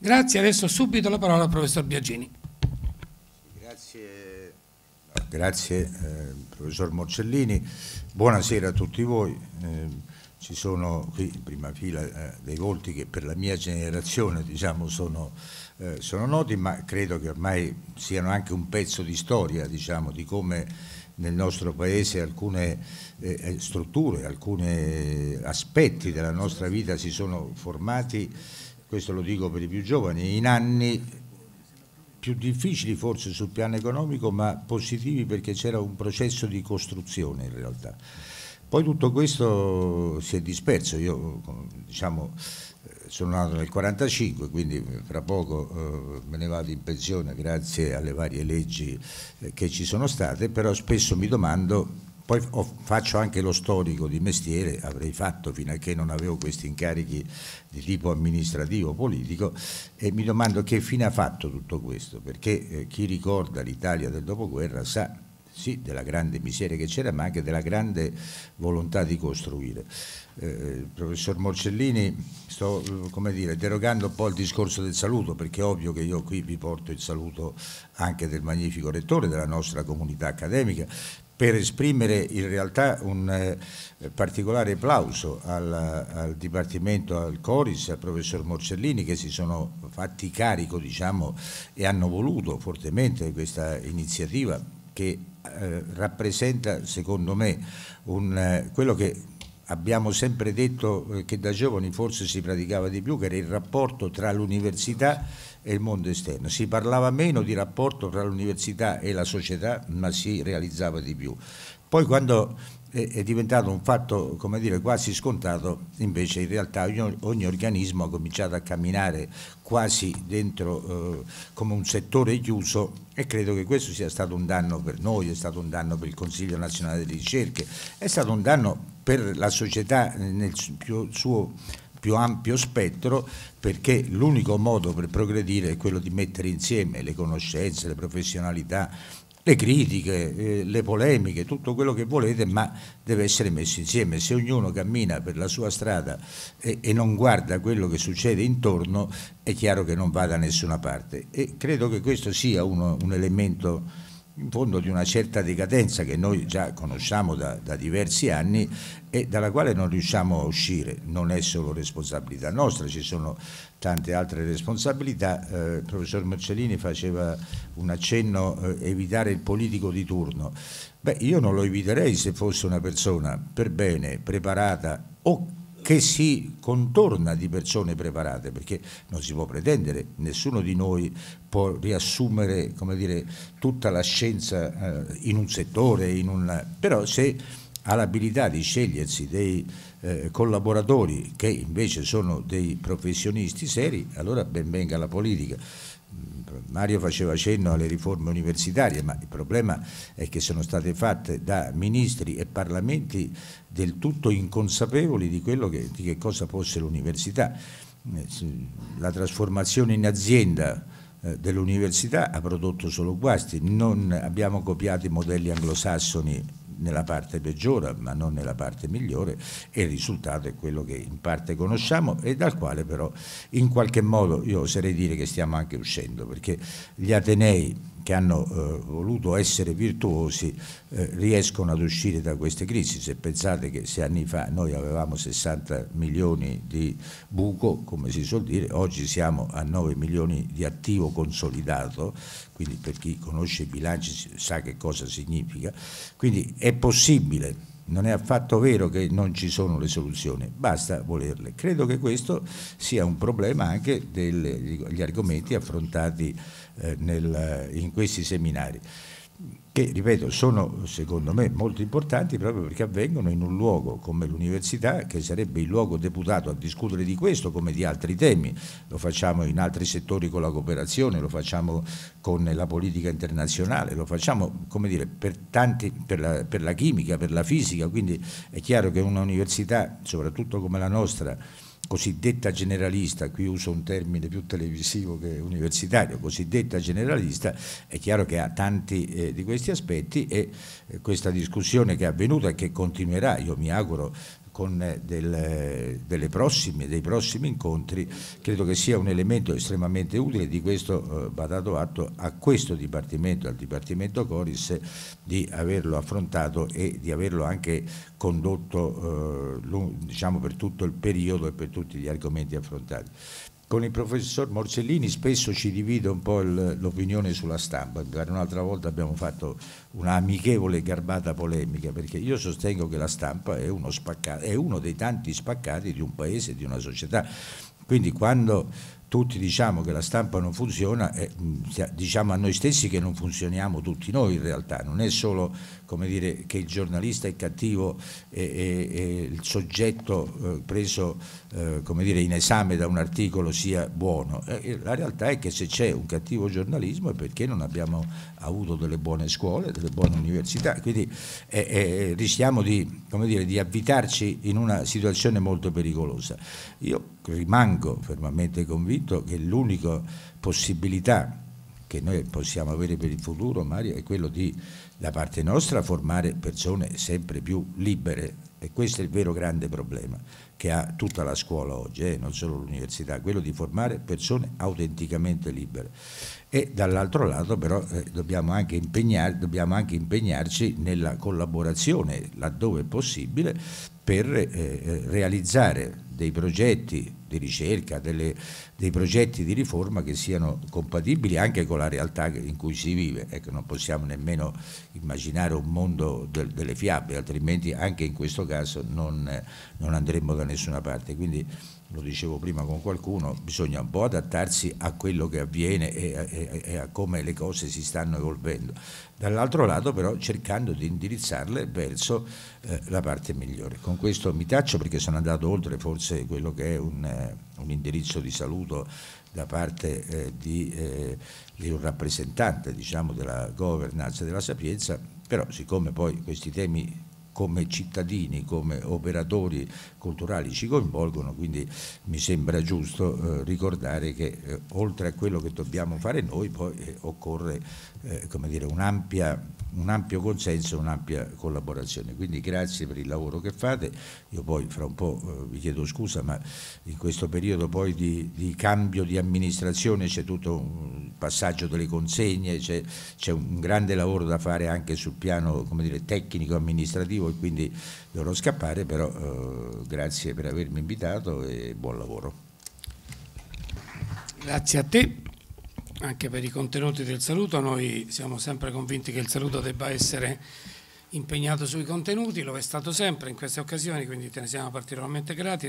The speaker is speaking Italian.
Grazie, adesso subito la parola al professor Biagini. Grazie, grazie eh, professor Morcellini, buonasera a tutti voi. Eh, ci sono qui in prima fila eh, dei volti che per la mia generazione diciamo, sono, eh, sono, noti, ma credo che ormai siano anche un pezzo di storia diciamo, di come nel nostro paese alcune eh, eh strutture, alcuni aspetti della nostra vita si sono formati questo lo dico per i più giovani, in anni più difficili forse sul piano economico, ma positivi perché c'era un processo di costruzione in realtà. Poi tutto questo si è disperso, io diciamo, eh, sono nato nel 1945, quindi fra poco eh, me ne vado in pensione grazie alle varie leggi eh, che ci sono state, però spesso mi domando poi ho, faccio anche lo storico di mestiere, avrei fatto fino a che non avevo questi incarichi di tipo amministrativo politico e mi domando che fine ha fatto tutto questo, perché eh, chi ricorda l'Italia del dopoguerra sa sì della grande miseria che c'era ma anche della grande volontà di costruire. Eh, eh professor Morcellini, sto eh, dire, derogando un po' al discorso del saluto, perché è ovvio che io qui vi porto il saluto anche del magnifico rettore della nostra comunità accademica, per esprimere in realtà un eh, particolare applauso al, al, Dipartimento, al Coris, al professor Morcellini che si sono fatti carico diciamo, e hanno voluto fortemente questa iniziativa che eh, rappresenta secondo me un, eh, quello che abbiamo sempre detto eh, che da giovani forse si praticava di più, che era il rapporto tra l'università e il mondo esterno. Si parlava meno di rapporto tra l'università e la società, ma si realizzava di più. Poi quando eh, è diventato un fatto come dire, quasi scontato, invece in realtà ogni, ogni organismo ha cominciato a camminare quasi dentro eh, come un settore chiuso e credo che questo sia stato un danno per noi, è stato un danno per il Consiglio nazionale delle ricerche, è stato un danno per la società nel più, suo più ampio spettro perché l'unico modo per progredire è quello di mettere insieme le conoscenze, le professionalità, le critiche, eh, le polemiche, tutto quello che volete, ma deve essere messo insieme. Se ognuno cammina per la sua strada e, eh, e, non guarda quello che succede intorno, è chiaro che non va da nessuna parte. E credo che questo sia uno, un elemento importante in fondo di una certa decadenza che noi già conosciamo da, da, diversi anni e dalla quale non riusciamo a uscire. Non è solo responsabilità nostra, ci sono tante altre responsabilità. Eh, il professor Marcellini faceva un accenno eh, evitare il politico di turno. Beh, io non lo eviterei se fosse una persona per bene, preparata o che si contorna di persone preparate, perché non si può pretendere, nessuno di noi può riassumere dire, tutta la scienza eh, in un settore, in un... però se ha l'abilità di scegliersi dei eh, collaboratori che invece sono dei professionisti seri, allora ben venga la politica Mario faceva cenno alle riforme universitarie, ma il problema è che sono state fatte da ministri e parlamenti del tutto inconsapevoli di, che, di che cosa fosse l'università. Eh, la trasformazione in azienda eh, dell'università ha prodotto solo guasti, non abbiamo copiato i modelli anglosassoni nella parte peggiore ma non nella parte migliore e il risultato è quello che in parte conosciamo e dal quale però in qualche modo io oserei dire che stiamo anche uscendo perché gli Atenei che hanno eh, voluto essere virtuosi eh, riescono ad uscire da queste crisi. Se pensate che sei anni fa noi avevamo 60 milioni di buco, come si suol dire, oggi siamo a 9 milioni di attivo consolidato, quindi per chi conosce i bilanci sa che cosa significa. Quindi è possibile non è affatto vero che non ci sono le soluzioni, basta volerle. Credo che questo sia un problema anche degli argomenti affrontati eh, nel, in questi seminari che, ripeto, sono secondo me molto importanti proprio perché avvengono in un luogo come l'università, che sarebbe il luogo deputato a discutere di questo come di altri temi. Lo facciamo in altri settori con la cooperazione, lo facciamo con la politica internazionale, lo facciamo come dire, per, tanti, per, la, per la chimica, per la fisica, quindi è chiaro che un'università, soprattutto come la nostra, cosiddetta generalista, qui uso un termine più televisivo che universitario, cosiddetta generalista, è chiaro che ha tanti eh, di questi aspetti e eh, questa discussione che è avvenuta e che continuerà, io mi auguro, con eh, del, prossime, dei prossimi incontri, credo che sia un elemento estremamente utile di questo eh, va dato atto a questo Dipartimento, al Dipartimento Coris, di averlo affrontato e di averlo anche condotto eh, diciamo, per tutto il periodo e per tutti gli argomenti affrontati. Con il professor Morcellini spesso ci divide un po' l'opinione sulla stampa, un'altra volta abbiamo fatto una amichevole e garbata polemica, perché io sostengo che la stampa è uno, spaccato, è uno dei tanti spaccati di un paese, di una società quindi quando tutti diciamo che la stampa non funziona, eh, diciamo a noi stessi che non funzioniamo tutti noi in realtà, non è solo dire, che il giornalista è cattivo e, e, e il soggetto eh, preso eh, dire, in esame da un articolo sia buono, eh, eh, la realtà è che se c'è un cattivo giornalismo è perché non abbiamo avuto delle buone scuole, delle buone università, quindi eh, rischiamo di, dire, di avvitarci in una situazione molto pericolosa. Io Ecco, rimango fermamente convinto che l'unica possibilità che noi possiamo avere per il futuro, Mario, è quello di, da parte nostra, formare persone sempre più libere. E questo è il vero grande problema che ha tutta la scuola oggi, eh, non solo l'università, quello di formare persone autenticamente libere. E dall'altro lato però eh, dobbiamo, anche impegnar, dobbiamo anche impegnarci nella collaborazione, laddove è possibile, per eh, eh, realizzare dei progetti di ricerca, delle, dei progetti di riforma che siano compatibili anche con la realtà in cui si vive. Ecco, non possiamo nemmeno immaginare un mondo del, delle fiabe, altrimenti anche in questo caso non, non andremmo da nessuna parte. Quindi, lo dicevo prima con qualcuno, bisogna un po' adattarsi a quello che avviene e a, e a come le cose si stanno evolvendo, dall'altro lato però cercando di indirizzarle verso eh, la parte migliore. Con questo mi taccio perché sono andato oltre forse quello che è un, eh, un, indirizzo di saluto da parte eh, di, eh, di, un rappresentante diciamo, della governance della Sapienza, però siccome poi questi temi come cittadini, come operatori culturali ci coinvolgono, quindi mi sembra giusto eh, ricordare che eh, oltre a quello che dobbiamo fare noi poi eh, occorre eh, dire, un, un ampio consenso, e un'ampia collaborazione. Quindi grazie per il lavoro che fate, io poi fra un po' eh, vi chiedo scusa, ma in questo periodo poi di, di cambio di amministrazione c'è tutto un passaggio delle consegne, c'è, un grande lavoro da fare anche sul piano dire, tecnico amministrativo e quindi dovrò scappare, però eh, grazie per avermi invitato e buon lavoro. Grazie a te anche per i contenuti del saluto, noi siamo sempre convinti che il saluto debba essere impegnato sui contenuti, lo è stato sempre in queste occasioni, quindi te ne siamo particolarmente grati.